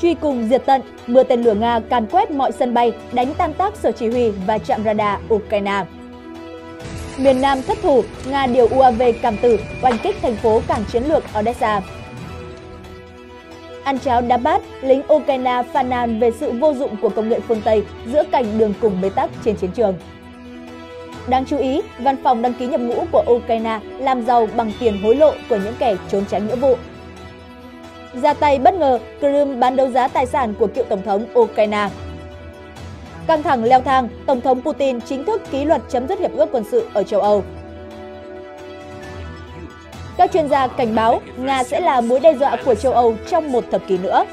truy cùng diệt tận, mưa tên lửa Nga càn quét mọi sân bay, đánh tan tác sở chỉ huy và trạm radar Ukraine. Miền Nam thất thủ, Nga điều UAV cảm tử, oanh kích thành phố cảng chiến lược Odessa. Ăn cháo đá bát, lính Ukraine phàn nàn về sự vô dụng của công nghệ phương Tây giữa cảnh đường cùng bế tắc trên chiến trường. Đáng chú ý, văn phòng đăng ký nhập ngũ của Ukraine làm giàu bằng tiền hối lộ của những kẻ trốn tránh nghĩa vụ ra tay bất ngờ, Crimea bán đấu giá tài sản của cựu Tổng thống Ukraine. Căng thẳng leo thang, Tổng thống Putin chính thức ký luật chấm dứt hiệp ước quân sự ở châu Âu. Các chuyên gia cảnh báo Nga sẽ là mối đe dọa của châu Âu trong một thập kỷ nữa.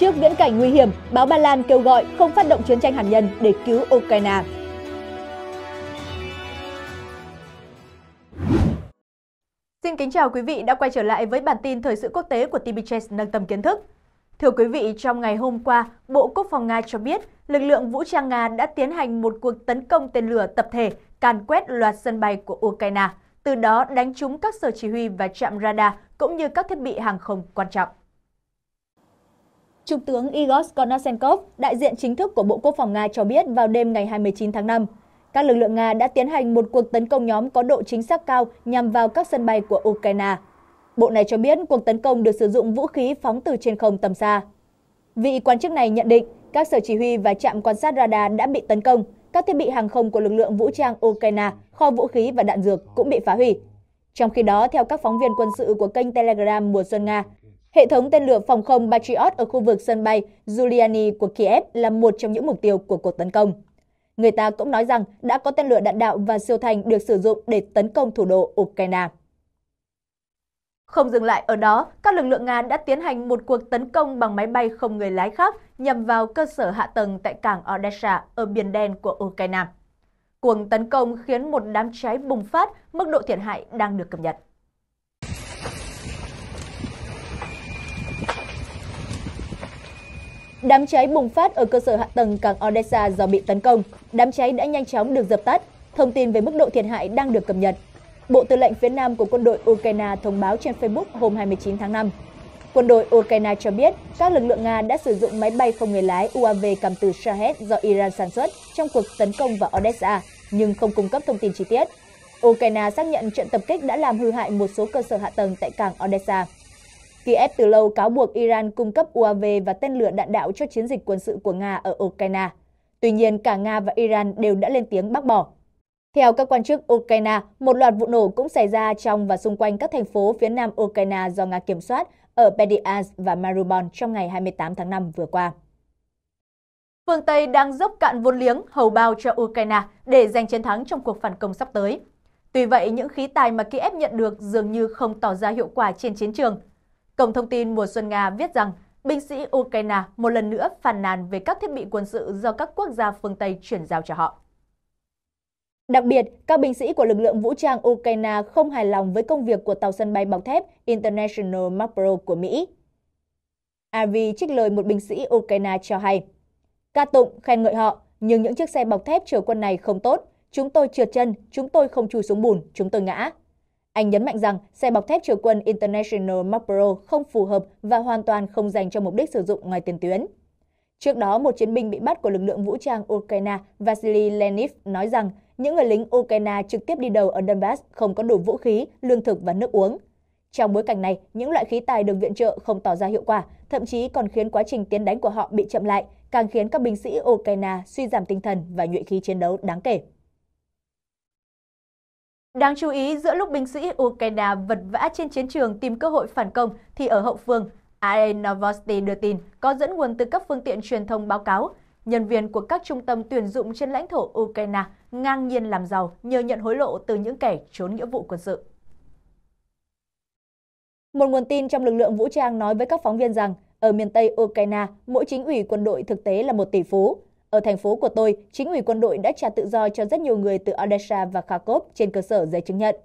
Trước viễn cảnh nguy hiểm, báo Ba Lan kêu gọi không phát động chiến tranh hạt nhân để cứu Ukraine. kính chào quý vị đã quay trở lại với bản tin thời sự quốc tế của TBCS nâng tầm kiến thức. Thưa quý vị, trong ngày hôm qua, Bộ Quốc phòng Nga cho biết lực lượng vũ trang Nga đã tiến hành một cuộc tấn công tên lửa tập thể càn quét loạt sân bay của Ukraine, từ đó đánh trúng các sở chỉ huy và trạm radar cũng như các thiết bị hàng không quan trọng. Trung tướng Igor Konashenkov, đại diện chính thức của Bộ Quốc phòng Nga cho biết vào đêm ngày 29 tháng 5, các lực lượng Nga đã tiến hành một cuộc tấn công nhóm có độ chính xác cao nhằm vào các sân bay của Ukraine. Bộ này cho biết cuộc tấn công được sử dụng vũ khí phóng từ trên không tầm xa. Vị quan chức này nhận định các sở chỉ huy và trạm quan sát radar đã bị tấn công, các thiết bị hàng không của lực lượng vũ trang Ukraine, kho vũ khí và đạn dược cũng bị phá hủy. Trong khi đó, theo các phóng viên quân sự của kênh Telegram mùa xuân Nga, hệ thống tên lửa phòng không Patriot ở khu vực sân bay Giuliani của Kiev là một trong những mục tiêu của cuộc tấn công. Người ta cũng nói rằng đã có tên lửa đạn đạo và siêu thanh được sử dụng để tấn công thủ đô Ukraine. Không dừng lại ở đó, các lực lượng Nga đã tiến hành một cuộc tấn công bằng máy bay không người lái khác nhằm vào cơ sở hạ tầng tại cảng Odessa ở Biển Đen của Ukraine. Cuồng tấn công khiến một đám cháy bùng phát, mức độ thiệt hại đang được cập nhật. Đám cháy bùng phát ở cơ sở hạ tầng cảng Odessa do bị tấn công. Đám cháy đã nhanh chóng được dập tắt. Thông tin về mức độ thiệt hại đang được cập nhật. Bộ Tư lệnh phía Nam của quân đội Ukraine thông báo trên Facebook hôm 29 tháng 5. Quân đội Ukraine cho biết các lực lượng Nga đã sử dụng máy bay không người lái UAV cầm từ Shahed do Iran sản xuất trong cuộc tấn công vào Odessa, nhưng không cung cấp thông tin chi tiết. Ukraine xác nhận trận tập kích đã làm hư hại một số cơ sở hạ tầng tại cảng Odessa. Kiev từ lâu cáo buộc Iran cung cấp UAV và tên lửa đạn đạo cho chiến dịch quân sự của Nga ở Ukraine. Tuy nhiên, cả Nga và Iran đều đã lên tiếng bác bỏ. Theo các quan chức Ukraine, một loạt vụ nổ cũng xảy ra trong và xung quanh các thành phố phía nam Ukraine do Nga kiểm soát ở Bediansk và Mariupol trong ngày 28 tháng 5 vừa qua. Phương Tây đang dốc cạn vốn liếng hầu bao cho Ukraine để giành chiến thắng trong cuộc phản công sắp tới. Tuy vậy, những khí tài mà Kiev nhận được dường như không tỏ ra hiệu quả trên chiến trường – Cổng thông tin mùa xuân Nga viết rằng binh sĩ Ukraine một lần nữa phàn nàn về các thiết bị quân sự do các quốc gia phương Tây chuyển giao cho họ. Đặc biệt, các binh sĩ của lực lượng vũ trang Ukraine không hài lòng với công việc của tàu sân bay bọc thép International Mapro của Mỹ. Avi trích lời một binh sĩ Ukraine cho hay, ca tụng, khen ngợi họ, nhưng những chiếc xe bọc thép chở quân này không tốt, chúng tôi trượt chân, chúng tôi không chui xuống bùn, chúng tôi ngã. Anh nhấn mạnh rằng xe bọc thép triều quân International Mark không phù hợp và hoàn toàn không dành cho mục đích sử dụng ngoài tiền tuyến. Trước đó, một chiến binh bị bắt của lực lượng vũ trang Ukraine Vasily Leniv nói rằng những người lính Ukraine trực tiếp đi đầu ở Donbass không có đủ vũ khí, lương thực và nước uống. Trong bối cảnh này, những loại khí tài được viện trợ không tỏ ra hiệu quả, thậm chí còn khiến quá trình tiến đánh của họ bị chậm lại, càng khiến các binh sĩ Ukraine suy giảm tinh thần và nhuệ khí chiến đấu đáng kể. Đáng chú ý, giữa lúc binh sĩ Ukraine vật vã trên chiến trường tìm cơ hội phản công, thì ở hậu phương, AE Novosti đưa tin có dẫn nguồn từ các phương tiện truyền thông báo cáo, nhân viên của các trung tâm tuyển dụng trên lãnh thổ Ukraine ngang nhiên làm giàu nhờ nhận hối lộ từ những kẻ trốn nghĩa vụ quân sự. Một nguồn tin trong lực lượng vũ trang nói với các phóng viên rằng, ở miền Tây Ukraine, mỗi chính ủy quân đội thực tế là một tỷ phú. Ở thành phố của tôi, chính ủy quân đội đã trả tự do cho rất nhiều người từ Odessa và Kharkov trên cơ sở giấy chứng nhận.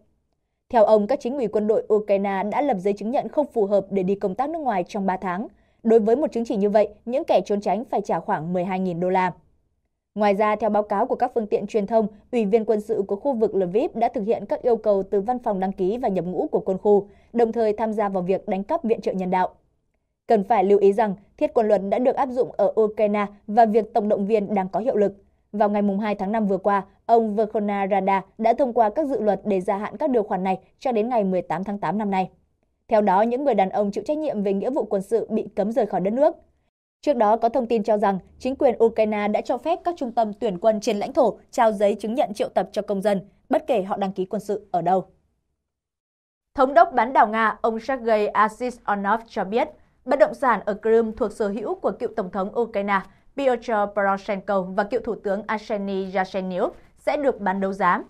Theo ông, các chính ủy quân đội Ukraine đã lập giấy chứng nhận không phù hợp để đi công tác nước ngoài trong 3 tháng. Đối với một chứng chỉ như vậy, những kẻ trốn tránh phải trả khoảng 12.000 đô la. Ngoài ra, theo báo cáo của các phương tiện truyền thông, Ủy viên quân sự của khu vực Lviv đã thực hiện các yêu cầu từ văn phòng đăng ký và nhập ngũ của quân khu, đồng thời tham gia vào việc đánh cắp viện trợ nhân đạo. Cần phải lưu ý rằng thiết quân luật đã được áp dụng ở Ukraine và việc tổng động viên đang có hiệu lực. Vào ngày 2 tháng 5 vừa qua, ông Verkhona Rada đã thông qua các dự luật để gia hạn các điều khoản này cho đến ngày 18 tháng 8 năm nay. Theo đó, những người đàn ông chịu trách nhiệm về nghĩa vụ quân sự bị cấm rời khỏi đất nước. Trước đó có thông tin cho rằng chính quyền Ukraine đã cho phép các trung tâm tuyển quân trên lãnh thổ trao giấy chứng nhận triệu tập cho công dân, bất kể họ đăng ký quân sự ở đâu. Thống đốc bán đảo Nga ông Sergei Asisonov cho biết Bất động sản ở Crimea thuộc sở hữu của cựu Tổng thống Ukraine Pyotr Poroshenko và cựu Thủ tướng Arseniy Yatsenyuk sẽ được bán đấu giá.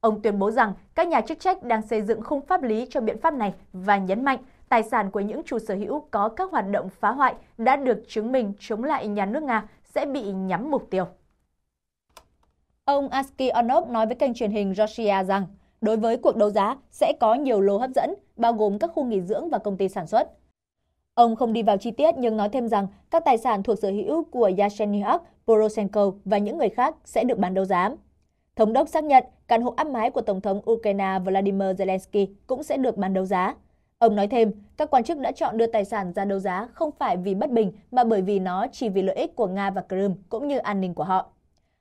Ông tuyên bố rằng các nhà chức trách đang xây dựng khung pháp lý cho biện pháp này và nhấn mạnh tài sản của những chủ sở hữu có các hoạt động phá hoại đã được chứng minh chống lại nhà nước Nga sẽ bị nhắm mục tiêu. Ông Aski Onop nói với kênh truyền hình Russia rằng đối với cuộc đấu giá sẽ có nhiều lô hấp dẫn, bao gồm các khu nghỉ dưỡng và công ty sản xuất. Ông không đi vào chi tiết nhưng nói thêm rằng các tài sản thuộc sở hữu của Yasheniak, Poroshenko và những người khác sẽ được bán đấu giá. Thống đốc xác nhận căn hộ áp mái của Tổng thống Ukraine Vladimir Zelensky cũng sẽ được bán đấu giá. Ông nói thêm, các quan chức đã chọn đưa tài sản ra đấu giá không phải vì bất bình mà bởi vì nó chỉ vì lợi ích của Nga và Crimea cũng như an ninh của họ.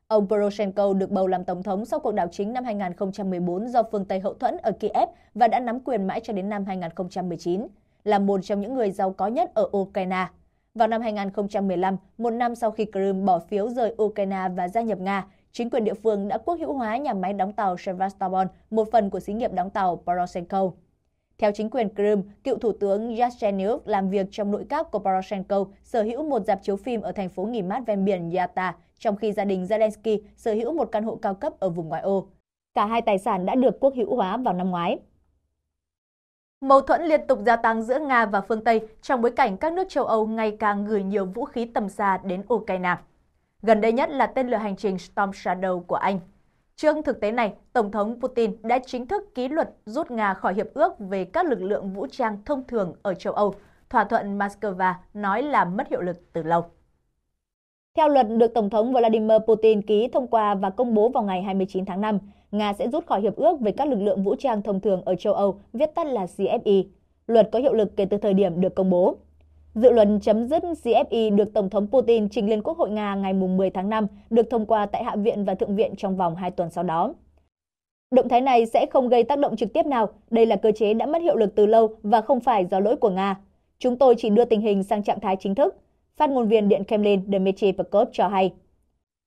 Ông Poroshenko được bầu làm tổng thống sau cuộc đảo chính năm 2014 do phương Tây hậu thuẫn ở Kiev và đã nắm quyền mãi cho đến năm 2019 là một trong những người giàu có nhất ở Ukraine. Vào năm 2015, một năm sau khi Crimea bỏ phiếu rời Ukraine và gia nhập Nga, chính quyền địa phương đã quốc hữu hóa nhà máy đóng tàu Sevastopol, một phần của xí nghiệp đóng tàu Poroshenko. Theo chính quyền Crimea, cựu thủ tướng Yatsenyuk làm việc trong nội các của Poroshenko, sở hữu một dạp chiếu phim ở thành phố nghỉ mát ven biển Yalta, trong khi gia đình Zelensky sở hữu một căn hộ cao cấp ở vùng ngoại ô. Cả hai tài sản đã được quốc hữu hóa vào năm ngoái. Mâu thuẫn liên tục gia tăng giữa Nga và phương Tây trong bối cảnh các nước châu Âu ngày càng gửi nhiều vũ khí tầm xa đến Ukraine. Gần đây nhất là tên lửa hành trình Storm Shadow của Anh. Trước thực tế này, Tổng thống Putin đã chính thức ký luật rút Nga khỏi hiệp ước về các lực lượng vũ trang thông thường ở châu Âu, thỏa thuận Moscow nói là mất hiệu lực từ lâu. Theo luật được Tổng thống Vladimir Putin ký thông qua và công bố vào ngày 29 tháng 5, Nga sẽ rút khỏi hiệp ước về các lực lượng vũ trang thông thường ở châu Âu, viết tắt là CFI. E. Luật có hiệu lực kể từ thời điểm được công bố. Dự luật chấm dứt CFI e được Tổng thống Putin trình lên Quốc hội Nga ngày 10 tháng 5, được thông qua tại Hạ viện và Thượng viện trong vòng 2 tuần sau đó. Động thái này sẽ không gây tác động trực tiếp nào, đây là cơ chế đã mất hiệu lực từ lâu và không phải do lỗi của Nga. Chúng tôi chỉ đưa tình hình sang trạng thái chính thức, phát ngôn viên Điện Kremlin Dmitry Peskov cho hay.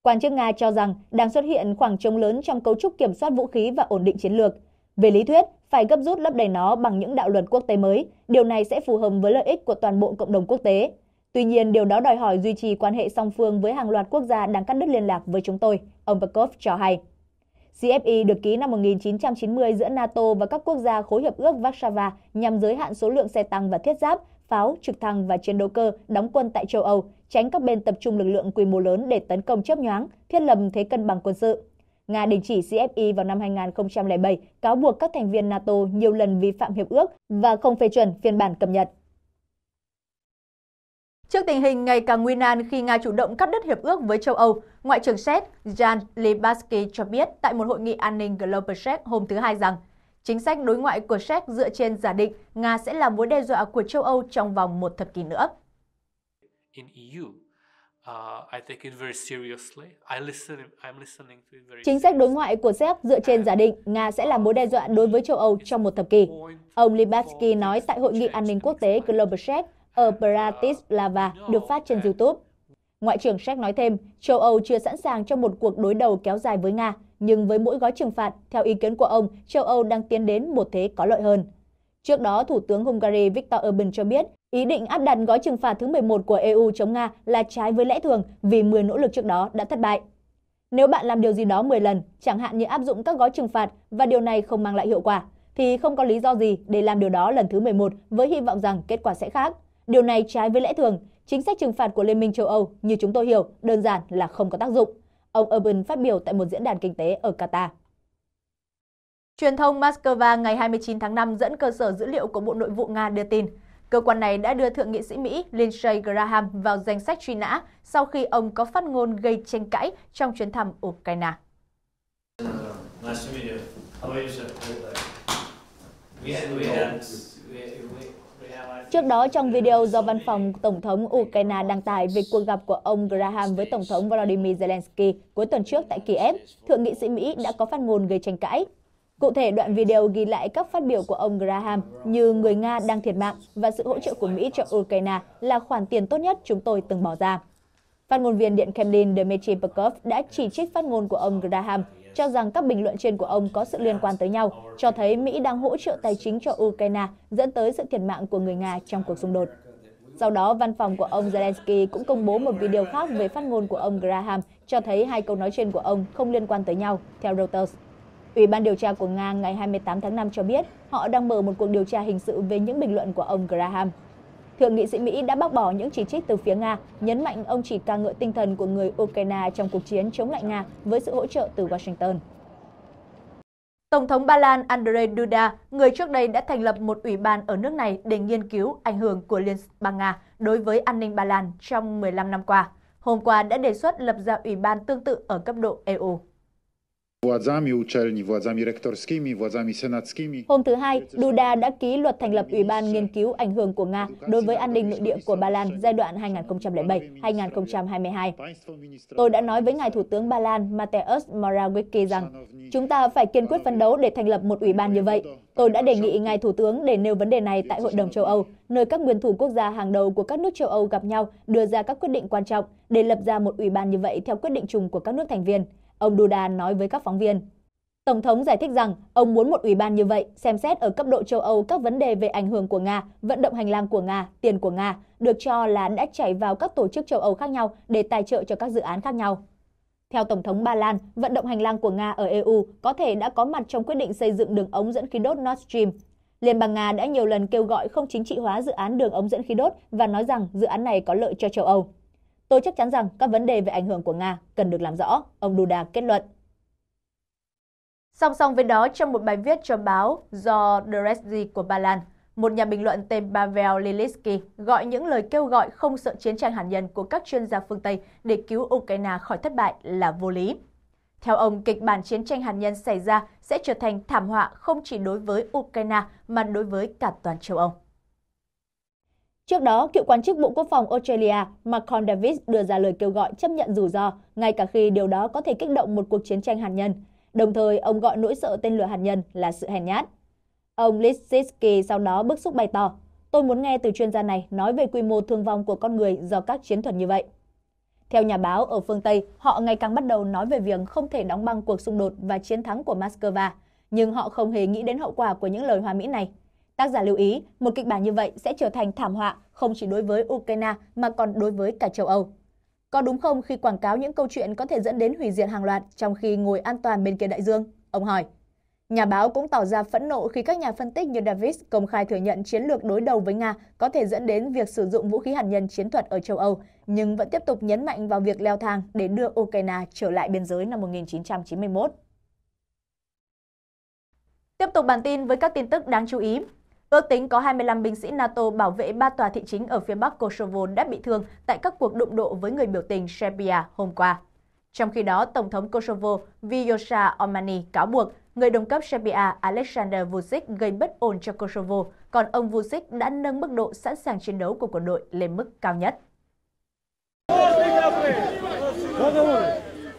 Quan chức Nga cho rằng đang xuất hiện khoảng trống lớn trong cấu trúc kiểm soát vũ khí và ổn định chiến lược. Về lý thuyết, phải gấp rút lấp đầy nó bằng những đạo luật quốc tế mới, điều này sẽ phù hợp với lợi ích của toàn bộ cộng đồng quốc tế. Tuy nhiên, điều đó đòi hỏi duy trì quan hệ song phương với hàng loạt quốc gia đang cắt đứt liên lạc với chúng tôi, ông Peskov cho hay. CFE được ký năm 1990 giữa NATO và các quốc gia khối hiệp ước Warsaw nhằm giới hạn số lượng xe tăng và thiết giáp pháo, trực thăng và chiến đấu cơ đóng quân tại châu Âu, tránh các bên tập trung lực lượng quy mô lớn để tấn công chớp nhoáng, thiết lập thế cân bằng quân sự. Nga đình chỉ CFI e vào năm 2007, cáo buộc các thành viên NATO nhiều lần vi phạm hiệp ước và không phê chuẩn phiên bản cập nhật. Trước tình hình ngày càng nguy nan khi Nga chủ động cắt đứt hiệp ước với châu Âu, Ngoại trưởng Séc Jan Libatsky cho biết tại một hội nghị an ninh Global Séc hôm thứ Hai rằng Chính sách đối ngoại của Séc dựa trên giả định Nga sẽ là mối đe dọa của châu Âu trong vòng một thập kỷ nữa. E uh, Chính sách đối ngoại của Séc dựa trên giả định Nga sẽ là mối đe dọa đối với châu Âu trong một thập kỷ. Ông Libatsky nói tại Hội nghị An ninh Quốc tế Global Séc ở Bratislava được phát trên YouTube. Ngoại trưởng Séc nói thêm, châu Âu chưa sẵn sàng cho một cuộc đối đầu kéo dài với Nga, nhưng với mỗi gói trừng phạt, theo ý kiến của ông, châu Âu đang tiến đến một thế có lợi hơn. Trước đó, Thủ tướng Hungary Viktor Orbán cho biết, ý định áp đặt gói trừng phạt thứ 11 của EU chống Nga là trái với lẽ thường vì 10 nỗ lực trước đó đã thất bại. Nếu bạn làm điều gì đó 10 lần, chẳng hạn như áp dụng các gói trừng phạt và điều này không mang lại hiệu quả, thì không có lý do gì để làm điều đó lần thứ 11 với hy vọng rằng kết quả sẽ khác. Điều này trái với lẽ thường, Chính sách trừng phạt của Liên minh châu Âu như chúng tôi hiểu đơn giản là không có tác dụng, ông Urban phát biểu tại một diễn đàn kinh tế ở Qatar. Truyền thông Moscow ngày 29 tháng 5 dẫn cơ sở dữ liệu của Bộ Nội vụ Nga đưa tin, cơ quan này đã đưa Thượng nghị sĩ Mỹ Lindsey Graham vào danh sách truy nã sau khi ông có phát ngôn gây tranh cãi trong chuyến thăm Ukraine. Nice Trước đó, trong video do văn phòng Tổng thống Ukraine đăng tải về cuộc gặp của ông Graham với Tổng thống Volodymyr Zelensky cuối tuần trước tại Kiev, Thượng nghị sĩ Mỹ đã có phát ngôn gây tranh cãi. Cụ thể, đoạn video ghi lại các phát biểu của ông Graham như người Nga đang thiệt mạng và sự hỗ trợ của Mỹ cho Ukraine là khoản tiền tốt nhất chúng tôi từng bỏ ra. Phát ngôn viên Điện Kremlin Dmitry Peskov đã chỉ trích phát ngôn của ông Graham, cho rằng các bình luận trên của ông có sự liên quan tới nhau, cho thấy Mỹ đang hỗ trợ tài chính cho Ukraine, dẫn tới sự thiệt mạng của người Nga trong cuộc xung đột. Sau đó, văn phòng của ông Zelensky cũng công bố một video khác về phát ngôn của ông Graham, cho thấy hai câu nói trên của ông không liên quan tới nhau, theo Reuters. Ủy ban điều tra của Nga ngày 28 tháng 5 cho biết họ đang mở một cuộc điều tra hình sự về những bình luận của ông Graham thượng nghị sĩ Mỹ đã bác bỏ những chỉ trích từ phía Nga, nhấn mạnh ông chỉ ca ngợi tinh thần của người Ukraine trong cuộc chiến chống lại Nga với sự hỗ trợ từ Washington. Tổng thống Ba Lan Andrzej Duda, người trước đây đã thành lập một ủy ban ở nước này để nghiên cứu ảnh hưởng của Liên bang Nga đối với an ninh Ba Lan trong 15 năm qua, hôm qua đã đề xuất lập ra ủy ban tương tự ở cấp độ EU. Władzami uczelni, władzami rektorskimi, władzami senackimi. Hôm thứ Hai, Duda đã ký luật thành lập Ủy ban nghiên cứu ảnh hưởng của Nga đối với an ninh nội địa của Ba Lan giai đoạn 2007-2022. Tôi đã nói với Ngài Thủ tướng Ba Lan Mateusz Morawiecki rằng chúng ta phải kiên quyết phấn đấu để thành lập một ủy ban như vậy. Tôi đã đề nghị Ngài Thủ tướng để nêu vấn đề này tại Hội đồng châu Âu, nơi các nguyên thủ quốc gia hàng đầu của các nước châu Âu gặp nhau đưa ra các quyết định quan trọng để lập ra một ủy ban như vậy theo quyết định chung của các nước thành viên ông Duda nói với các phóng viên. Tổng thống giải thích rằng ông muốn một ủy ban như vậy xem xét ở cấp độ châu Âu các vấn đề về ảnh hưởng của Nga, vận động hành lang của Nga, tiền của Nga, được cho là đã chảy vào các tổ chức châu Âu khác nhau để tài trợ cho các dự án khác nhau. Theo Tổng thống Ba Lan, vận động hành lang của Nga ở EU có thể đã có mặt trong quyết định xây dựng đường ống dẫn khí đốt Nord Stream. Liên bang Nga đã nhiều lần kêu gọi không chính trị hóa dự án đường ống dẫn khí đốt và nói rằng dự án này có lợi cho châu Âu. Tôi chắc chắn rằng các vấn đề về ảnh hưởng của Nga cần được làm rõ, ông Duda kết luận. Song song với đó, trong một bài viết cho báo do The của Ba Lan, một nhà bình luận tên Pavel Lilitsky gọi những lời kêu gọi không sợ chiến tranh hạt nhân của các chuyên gia phương Tây để cứu Ukraine khỏi thất bại là vô lý. Theo ông, kịch bản chiến tranh hạt nhân xảy ra sẽ trở thành thảm họa không chỉ đối với Ukraine mà đối với cả toàn châu Âu. Trước đó, cựu quan chức Bộ Quốc phòng Australia Malcolm Davis đưa ra lời kêu gọi chấp nhận rủi ro, ngay cả khi điều đó có thể kích động một cuộc chiến tranh hạt nhân. Đồng thời, ông gọi nỗi sợ tên lửa hạt nhân là sự hèn nhát. Ông Litsitsky sau đó bức xúc bày tỏ, tôi muốn nghe từ chuyên gia này nói về quy mô thương vong của con người do các chiến thuật như vậy. Theo nhà báo ở phương Tây, họ ngày càng bắt đầu nói về việc không thể đóng băng cuộc xung đột và chiến thắng của Moscow, nhưng họ không hề nghĩ đến hậu quả của những lời hoa mỹ này. Tác giả lưu ý, một kịch bản như vậy sẽ trở thành thảm họa không chỉ đối với Ukraine mà còn đối với cả châu Âu. Có đúng không khi quảng cáo những câu chuyện có thể dẫn đến hủy diệt hàng loạt trong khi ngồi an toàn bên kia đại dương? Ông hỏi. Nhà báo cũng tỏ ra phẫn nộ khi các nhà phân tích như Davis công khai thừa nhận chiến lược đối đầu với Nga có thể dẫn đến việc sử dụng vũ khí hạt nhân chiến thuật ở châu Âu, nhưng vẫn tiếp tục nhấn mạnh vào việc leo thang để đưa Ukraine trở lại biên giới năm 1991. Tiếp tục bản tin với các tin tức đáng chú ý. Ước tính có 25 binh sĩ NATO bảo vệ ba tòa thị chính ở phía bắc Kosovo đã bị thương tại các cuộc đụng độ với người biểu tình Serbia hôm qua. Trong khi đó, Tổng thống Kosovo Vjosa Omani cáo buộc người đồng cấp Serbia Alexander Vucic gây bất ổn cho Kosovo, còn ông Vucic đã nâng mức độ sẵn sàng chiến đấu của quân đội lên mức cao nhất.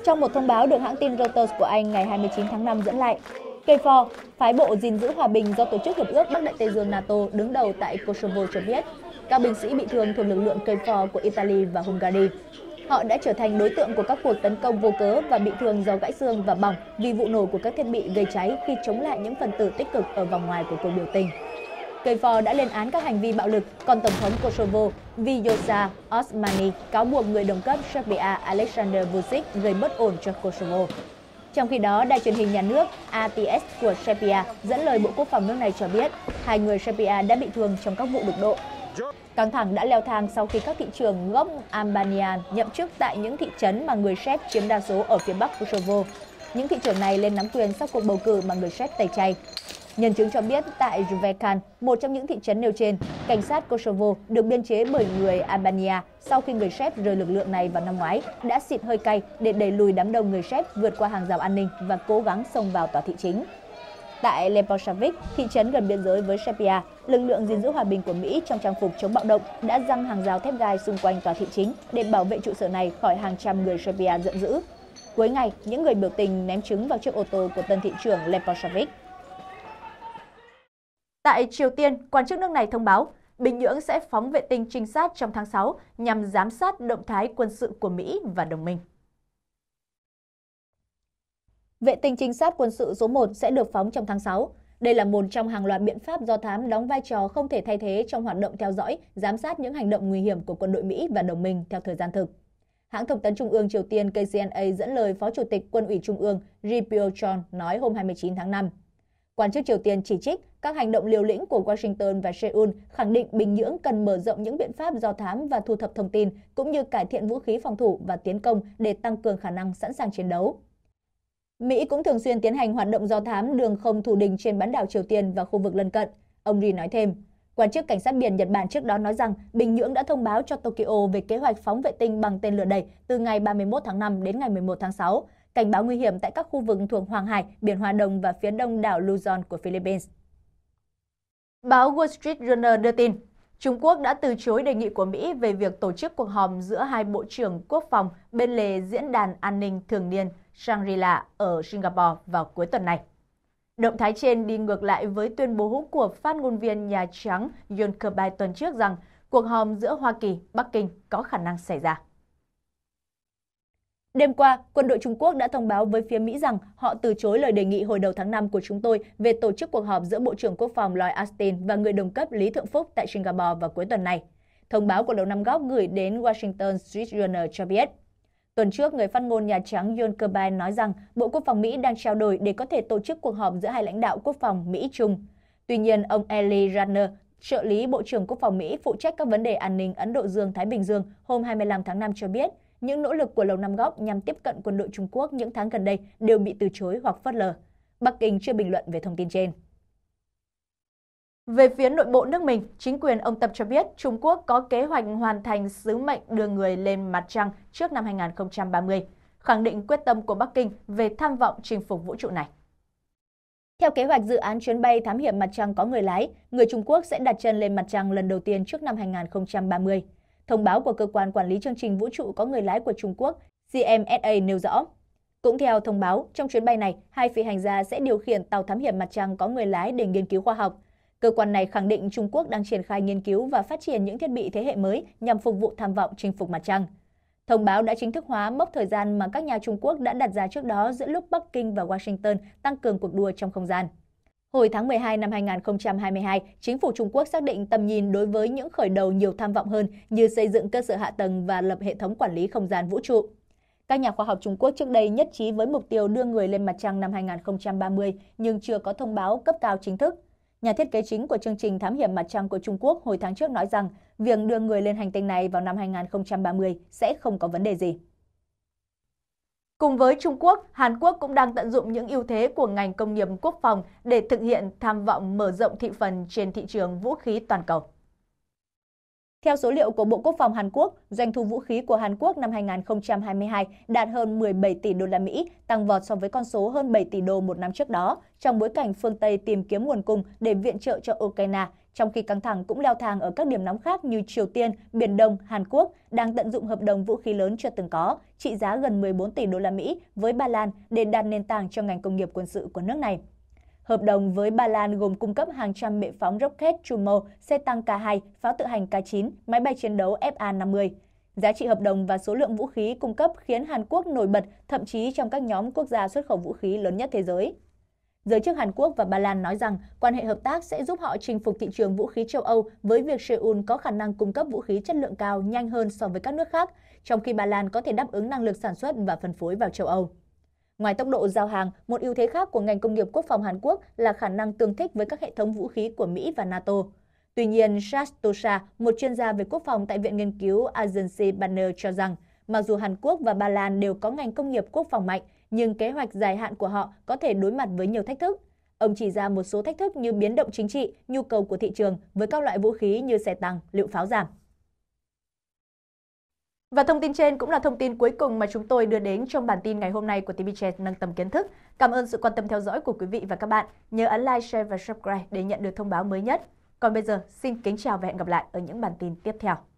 Trong một thông báo được hãng tin Reuters của Anh ngày 29 tháng 5 dẫn lại, KFOR, phái bộ gìn giữ hòa bình do Tổ chức Hiệp ước Bắc Đại Tây Dương NATO đứng đầu tại Kosovo cho biết, các binh sĩ bị thương thuộc lực lượng KFOR của Italy và Hungary. Họ đã trở thành đối tượng của các cuộc tấn công vô cớ và bị thương do gãy xương và bỏng vì vụ nổ của các thiết bị gây cháy khi chống lại những phần tử tích cực ở vòng ngoài của cuộc biểu tình. KFOR đã lên án các hành vi bạo lực, còn Tổng thống Kosovo Vijosa Osmani cáo buộc người đồng cấp Serbia Alexander Vučić gây bất ổn cho Kosovo. Trong khi đó, đài truyền hình nhà nước ATS của Serbia dẫn lời Bộ Quốc phòng nước này cho biết hai người Serbia đã bị thương trong các vụ đụng độ. Căng thẳng đã leo thang sau khi các thị trường gốc Albania nhậm chức tại những thị trấn mà người Serb chiếm đa số ở phía bắc Kosovo. Những thị trưởng này lên nắm quyền sau cuộc bầu cử mà người Serb tẩy chay. Nhân chứng cho biết tại Juvekan, một trong những thị trấn nêu trên, cảnh sát Kosovo được biên chế bởi người Albania sau khi người Serb rời lực lượng này vào năm ngoái đã xịt hơi cay để đẩy lùi đám đông người Serb vượt qua hàng rào an ninh và cố gắng xông vào tòa thị chính. Tại Leposavic, thị trấn gần biên giới với Serbia, lực lượng gìn giữ hòa bình của Mỹ trong trang phục chống bạo động đã răng hàng rào thép gai xung quanh tòa thị chính để bảo vệ trụ sở này khỏi hàng trăm người Serbia giận dữ. Cuối ngày, những người biểu tình ném trứng vào chiếc ô tô của tân thị trưởng Leposavic. Tại Triều Tiên, quan chức nước này thông báo Bình Nhưỡng sẽ phóng vệ tinh trinh sát trong tháng 6 nhằm giám sát động thái quân sự của Mỹ và đồng minh. Vệ tinh trinh sát quân sự số 1 sẽ được phóng trong tháng 6. Đây là một trong hàng loạt biện pháp do thám đóng vai trò không thể thay thế trong hoạt động theo dõi, giám sát những hành động nguy hiểm của quân đội Mỹ và đồng minh theo thời gian thực. Hãng thông tấn Trung ương Triều Tiên KCNA dẫn lời Phó Chủ tịch Quân ủy Trung ương Ri Pyo Chon nói hôm 29 tháng 5. Quan chức Triều Tiên chỉ trích các hành động liều lĩnh của Washington và Seoul, khẳng định Bình Nhưỡng cần mở rộng những biện pháp do thám và thu thập thông tin, cũng như cải thiện vũ khí phòng thủ và tiến công để tăng cường khả năng sẵn sàng chiến đấu. Mỹ cũng thường xuyên tiến hành hoạt động do thám đường không thủ đình trên bán đảo Triều Tiên và khu vực lân cận. Ông Ri nói thêm, quan chức cảnh sát biển Nhật Bản trước đó nói rằng Bình Nhưỡng đã thông báo cho Tokyo về kế hoạch phóng vệ tinh bằng tên lửa đẩy từ ngày 31 tháng 5 đến ngày 11 tháng 6, cảnh báo nguy hiểm tại các khu vực thuộc Hoàng Hải, Biển Hoa Đông và phía đông đảo Luzon của Philippines. Báo Wall Street Journal đưa tin, Trung Quốc đã từ chối đề nghị của Mỹ về việc tổ chức cuộc họp giữa hai Bộ trưởng Quốc phòng bên lề Diễn đàn An ninh Thường niên Shangri-La ở Singapore vào cuối tuần này. Động thái trên đi ngược lại với tuyên bố của phát ngôn viên Nhà Trắng John Kirby tuần trước rằng cuộc họp giữa Hoa Kỳ, Bắc Kinh có khả năng xảy ra. Đêm qua, quân đội Trung Quốc đã thông báo với phía Mỹ rằng họ từ chối lời đề nghị hồi đầu tháng 5 của chúng tôi về tổ chức cuộc họp giữa Bộ trưởng Quốc phòng Lloyd Austin và người đồng cấp Lý Thượng Phúc tại Singapore vào cuối tuần này. Thông báo của Đầu Năm Góc gửi đến Washington Street Journal cho biết. Tuần trước, người phát ngôn Nhà Trắng John Kirby nói rằng Bộ Quốc phòng Mỹ đang trao đổi để có thể tổ chức cuộc họp giữa hai lãnh đạo quốc phòng Mỹ-Trung. Tuy nhiên, ông Eli Ratner, trợ lý Bộ trưởng Quốc phòng Mỹ phụ trách các vấn đề an ninh Ấn Độ Dương-Thái Bình Dương, hôm 25 tháng 5 cho biết – những nỗ lực của Lầu Năm Góc nhằm tiếp cận quân đội Trung Quốc những tháng gần đây đều bị từ chối hoặc phớt lờ. Bắc Kinh chưa bình luận về thông tin trên. Về phía nội bộ nước mình, chính quyền ông Tập cho biết Trung Quốc có kế hoạch hoàn thành sứ mệnh đưa người lên mặt trăng trước năm 2030, khẳng định quyết tâm của Bắc Kinh về tham vọng chinh phục vũ trụ này. Theo kế hoạch dự án chuyến bay thám hiểm mặt trăng có người lái, người Trung Quốc sẽ đặt chân lên mặt trăng lần đầu tiên trước năm 2030. Thông báo của cơ quan quản lý chương trình vũ trụ có người lái của Trung Quốc GMSA nêu rõ. Cũng theo thông báo, trong chuyến bay này, hai phi hành gia sẽ điều khiển tàu thám hiểm mặt trăng có người lái để nghiên cứu khoa học. Cơ quan này khẳng định Trung Quốc đang triển khai nghiên cứu và phát triển những thiết bị thế hệ mới nhằm phục vụ tham vọng chinh phục mặt trăng. Thông báo đã chính thức hóa mốc thời gian mà các nhà Trung Quốc đã đặt ra trước đó giữa lúc Bắc Kinh và Washington tăng cường cuộc đua trong không gian. Hồi tháng 12 năm 2022, chính phủ Trung Quốc xác định tầm nhìn đối với những khởi đầu nhiều tham vọng hơn như xây dựng cơ sở hạ tầng và lập hệ thống quản lý không gian vũ trụ. Các nhà khoa học Trung Quốc trước đây nhất trí với mục tiêu đưa người lên mặt trăng năm 2030 nhưng chưa có thông báo cấp cao chính thức. Nhà thiết kế chính của chương trình thám hiểm mặt trăng của Trung Quốc hồi tháng trước nói rằng việc đưa người lên hành tinh này vào năm 2030 sẽ không có vấn đề gì. Cùng với Trung Quốc, Hàn Quốc cũng đang tận dụng những ưu thế của ngành công nghiệp quốc phòng để thực hiện tham vọng mở rộng thị phần trên thị trường vũ khí toàn cầu. Theo số liệu của Bộ Quốc phòng Hàn Quốc, doanh thu vũ khí của Hàn Quốc năm 2022 đạt hơn 17 tỷ đô la Mỹ, tăng vọt so với con số hơn 7 tỷ đô một năm trước đó, trong bối cảnh phương Tây tìm kiếm nguồn cung để viện trợ cho Ukraine trong khi căng thẳng cũng leo thang ở các điểm nóng khác như Triều Tiên, Biển Đông, Hàn Quốc đang tận dụng hợp đồng vũ khí lớn chưa từng có, trị giá gần 14 tỷ đô la Mỹ với Ba Lan để đặt nền tảng cho ngành công nghiệp quân sự của nước này. Hợp đồng với Ba Lan gồm cung cấp hàng trăm bệ phóng rocket Chumo, xe tăng K2, pháo tự hành K9, máy bay chiến đấu FA-50. Giá trị hợp đồng và số lượng vũ khí cung cấp khiến Hàn Quốc nổi bật, thậm chí trong các nhóm quốc gia xuất khẩu vũ khí lớn nhất thế giới. Giới chức Hàn Quốc và Ba Lan nói rằng quan hệ hợp tác sẽ giúp họ chinh phục thị trường vũ khí châu Âu với việc Seoul có khả năng cung cấp vũ khí chất lượng cao nhanh hơn so với các nước khác, trong khi Ba Lan có thể đáp ứng năng lực sản xuất và phân phối vào châu Âu. Ngoài tốc độ giao hàng, một ưu thế khác của ngành công nghiệp quốc phòng Hàn Quốc là khả năng tương thích với các hệ thống vũ khí của Mỹ và NATO. Tuy nhiên, Shastosha, một chuyên gia về quốc phòng tại Viện Nghiên cứu Agency Banner cho rằng, mặc dù Hàn Quốc và Ba Lan đều có ngành công nghiệp quốc phòng mạnh, nhưng kế hoạch dài hạn của họ có thể đối mặt với nhiều thách thức. Ông chỉ ra một số thách thức như biến động chính trị, nhu cầu của thị trường với các loại vũ khí như xe tăng, liệu pháo giảm. Và thông tin trên cũng là thông tin cuối cùng mà chúng tôi đưa đến trong bản tin ngày hôm nay của TVChat nâng tầm kiến thức. Cảm ơn sự quan tâm theo dõi của quý vị và các bạn. Nhớ ấn like, share và subscribe để nhận được thông báo mới nhất. Còn bây giờ, xin kính chào và hẹn gặp lại ở những bản tin tiếp theo.